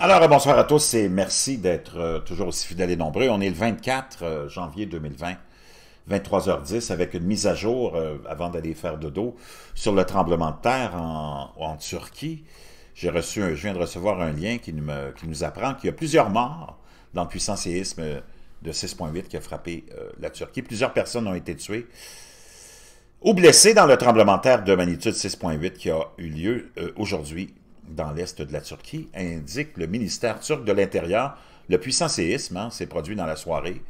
Alors, bonsoir à tous et merci d'être euh, toujours aussi fidèles et nombreux. On est le 24 euh, janvier 2020, 23h10, avec une mise à jour, euh, avant d'aller faire dodo, sur le tremblement de terre en, Turquie. J'ai reçu, je viens de recevoir un lien qui, nous apprend qu'il y a plusieurs morts dans le puissant séisme de 6.8 qui a frappé la Turquie. Plusieurs personnes ont été tuées ou blessées dans le tremblement de terre de magnitude 6.8 qui a eu lieu aujourd'hui dans l'est de la Turquie, indique le ministère turc de l'Intérieur. Le puissant séisme hein, s'est produit dans la soirée.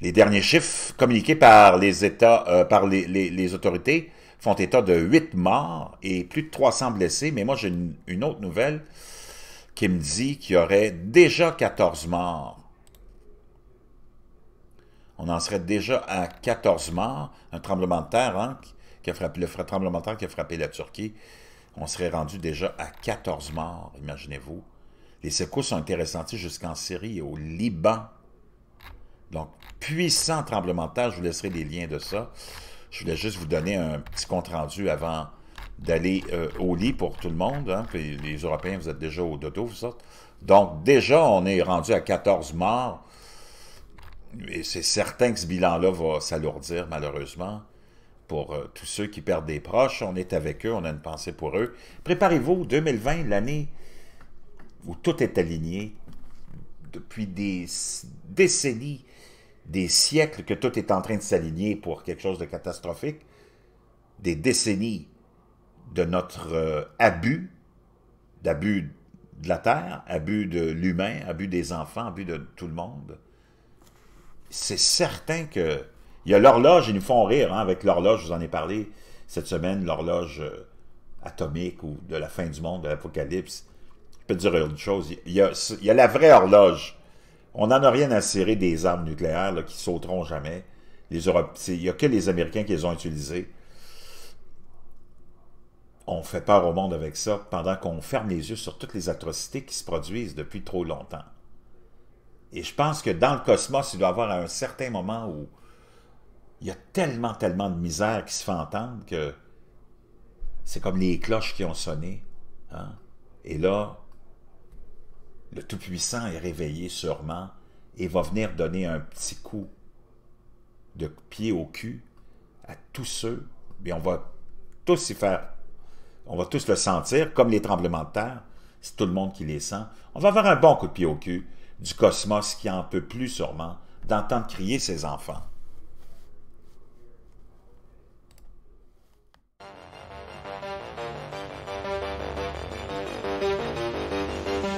Les derniers chiffres communiqués par les, États, euh, par les, autorités font état de 8 morts et plus de 300 blessés. Mais moi, j'ai une, autre nouvelle qui me dit qu'il y aurait déjà 14 morts. On en serait déjà à 14 morts. Un tremblement terre, hein, tremblement de terre qui a frappé la Turquie on serait rendu déjà à 14 morts, imaginez-vous. Les secousses ont été ressenties jusqu'en Syrie au Liban. Donc, puissant tremblement de terre, je vous laisserai les liens de ça. Je voulais juste vous donner un petit compte-rendu avant d'aller euh, au lit pour tout le monde. Hein. les Européens, vous êtes déjà au dodo, vous sortez. Donc, déjà, on est rendu à 14 morts. Et c'est certain que ce bilan-là va s'alourdir, malheureusement pour euh, tous ceux qui perdent des proches. On est avec eux, on a une pensée pour eux. Préparez-vous, 2020, l'année où tout est aligné, depuis des décennies, des siècles que tout est en train de s'aligner pour quelque chose de catastrophique, des décennies de notre euh, abus, d'abus de la terre, abus de l'humain, abus des enfants, abus de tout le monde. C'est certain que il y a l'horloge, ils nous font rire, hein, avec l'horloge, je vous en ai parlé cette semaine, l'horloge euh, atomique ou de la fin du monde, de l'apocalypse. Je peux te dire une chose, il y, a, la vraie horloge. On n'en a rien à cirer des armes nucléaires qui sauteront jamais. Les il n'y a que les Américains qui les ont utilisées. On fait peur au monde avec ça pendant qu'on ferme les yeux sur toutes les atrocités qui se produisent depuis trop longtemps. Et je pense que dans le cosmos, il doit y avoir un certain moment où il y a tellement, tellement de misère qui se fait entendre que c'est comme les cloches qui ont sonné. Hein. Et là, le Tout-Puissant est réveillé sûrement et va venir donner un petit coup de pied au cul à tous ceux, et on va tous y faire, on va tous le sentir, comme les tremblements de terre, c'est tout le monde qui les sent. On va avoir un bon coup de pied au cul du cosmos qui en peut plus sûrement d'entendre crier ses enfants.